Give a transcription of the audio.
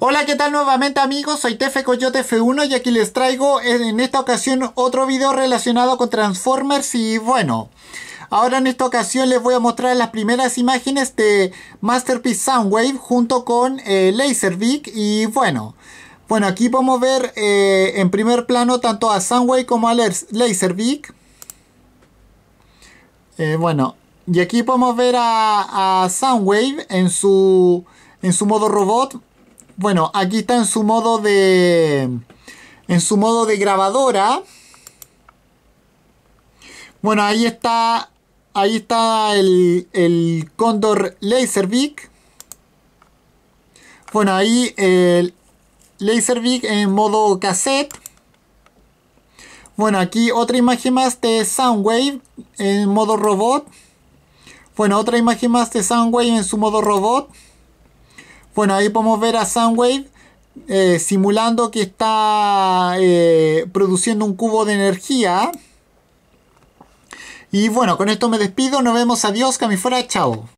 Hola, ¿qué tal nuevamente amigos? Soy Tefe Coyote F1 y aquí les traigo en esta ocasión otro video relacionado con Transformers y bueno, ahora en esta ocasión les voy a mostrar las primeras imágenes de Masterpiece Soundwave junto con eh, Laserbeak y bueno, bueno aquí podemos ver eh, en primer plano tanto a Soundwave como a Laserbeak. Eh, bueno, y aquí podemos ver a, Soundwave en su, en su modo robot bueno, aquí está en su modo de... En su modo de grabadora. Bueno, ahí está... Ahí está el, el Condor Laserbeak. Bueno, ahí el Laserbeak en modo cassette. Bueno, aquí otra imagen más de Soundwave en modo robot. Bueno, otra imagen más de Soundwave en su modo robot. Bueno, ahí podemos ver a Soundwave eh, simulando que está eh, produciendo un cubo de energía. Y bueno, con esto me despido. Nos vemos. Adiós, Fuera, Chao.